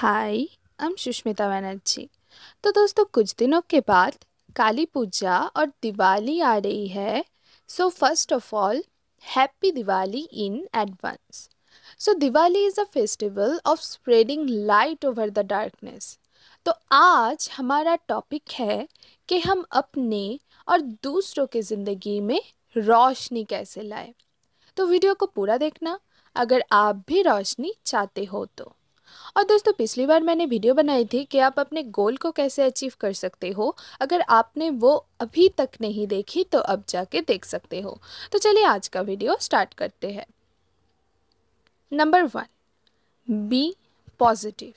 हाय हम सुष्मिता बनर्जी तो दोस्तों कुछ दिनों के बाद काली पूजा और दिवाली आ रही है so first of all happy Diwali in advance so Diwali is a festival of spreading light over the darkness तो आज हमारा टॉपिक है कि हम अपने और दूसरों के ज़िंदगी में रोशनी कैसे लाए तो वीडियो को पूरा देखना अगर आप भी रोशनी चाहते हो तो और दोस्तों पिछली बार मैंने वीडियो बनाई थी कि आप अपने गोल को कैसे अचीव कर सकते हो अगर आपने वो अभी तक नहीं देखी तो अब जाके देख सकते हो तो चलिए आज का वीडियो स्टार्ट करते हैं नंबर वन बी पॉजिटिव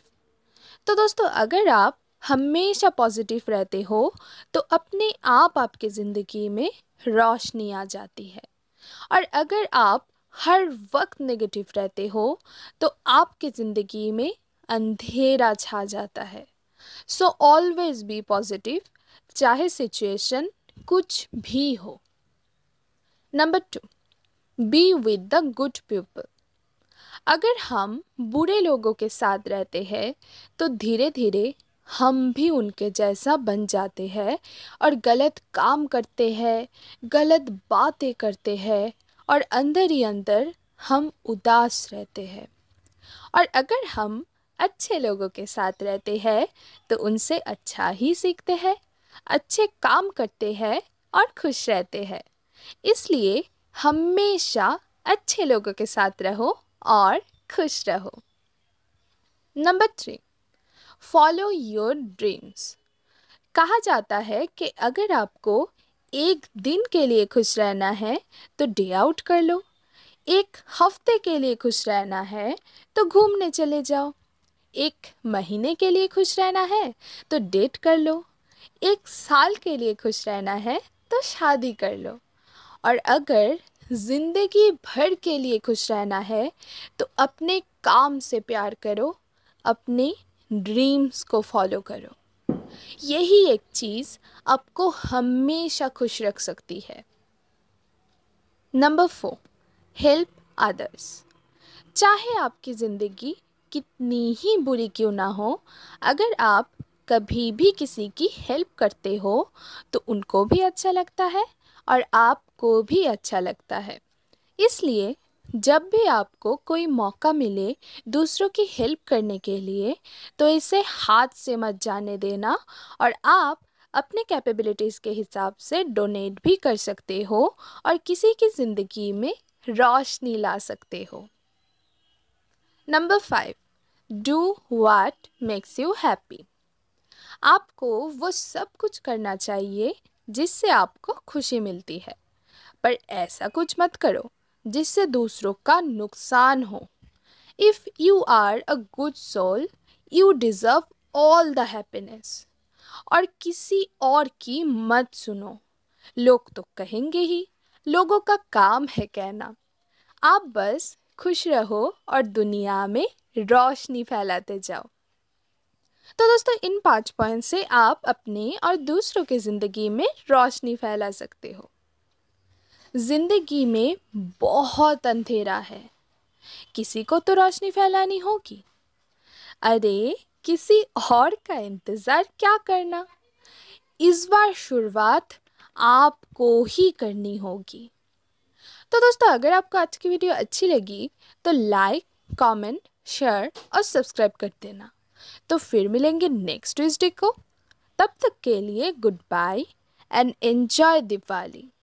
तो दोस्तों अगर आप हमेशा पॉजिटिव रहते हो तो अपने आप आपके ज़िंदगी में रोशनी आ जाती है और अगर आप हर वक्त नेगेटिव रहते हो तो आपकी ज़िंदगी में अंधेरा छा जाता है सो ऑलवेज बी पॉजिटिव चाहे सिचुएशन कुछ भी हो number two be with the good people अगर हम बुरे लोगों के साथ रहते हैं तो धीरे धीरे हम भी उनके जैसा बन जाते हैं और गलत काम करते हैं गलत बातें करते हैं और अंदर ही अंदर हम उदास रहते हैं और अगर हम अच्छे लोगों के साथ रहते हैं तो उनसे अच्छा ही सीखते हैं अच्छे काम करते हैं और खुश रहते हैं इसलिए हमेशा अच्छे लोगों के साथ रहो और खुश रहो number three follow your dreams कहा जाता है कि अगर आपको एक दिन के लिए खुश रहना है तो डे आउट कर लो एक हफ्ते के लिए खुश रहना है तो घूमने चले जाओ एक महीने के लिए खुश रहना है तो डेट कर लो एक साल के लिए खुश रहना है तो शादी कर लो और अगर ज़िंदगी भर के लिए खुश रहना है तो अपने काम से प्यार करो अपने ड्रीम्स को फॉलो करो यही एक चीज़ आपको हमेशा खुश रख सकती है नंबर फोर हेल्प अदर्स चाहे आपकी ज़िंदगी कितनी ही बुरी क्यों ना हो अगर आप कभी भी किसी की हेल्प करते हो तो उनको भी अच्छा लगता है और आपको भी अच्छा लगता है इसलिए जब भी आपको कोई मौका मिले दूसरों की हेल्प करने के लिए तो इसे हाथ से मत जाने देना और आप अपने कैपेबिलिटीज़ के हिसाब से डोनेट भी कर सकते हो और किसी की ज़िंदगी में रोशनी ला सकते हो number five do what makes you happy आपको वो सब कुछ करना चाहिए जिससे आपको खुशी मिलती है पर ऐसा कुछ मत करो जिससे दूसरों का नुकसान हो if you are a good soul you deserve all the happiness और किसी और की मत सुनो लोग तो कहेंगे ही लोगों का काम है कहना आप बस खुश रहो और दुनिया में रोशनी फैलाते जाओ तो दोस्तों इन पांच पॉइंट से आप अपने और दूसरों की ज़िंदगी में रोशनी फैला सकते हो ज़िंदगी में बहुत अंधेरा है किसी को तो रोशनी फैलानी होगी अरे किसी और का इंतज़ार क्या करना इस बार शुरुआत आपको ही करनी होगी तो दोस्तों अगर आपको आज की वीडियो अच्छी लगी तो लाइक कमेंट, शेयर और सब्सक्राइब कर देना तो फिर मिलेंगे नेक्स्ट ट्यूजडे को तब तक के लिए goodbye and enjoy Diwali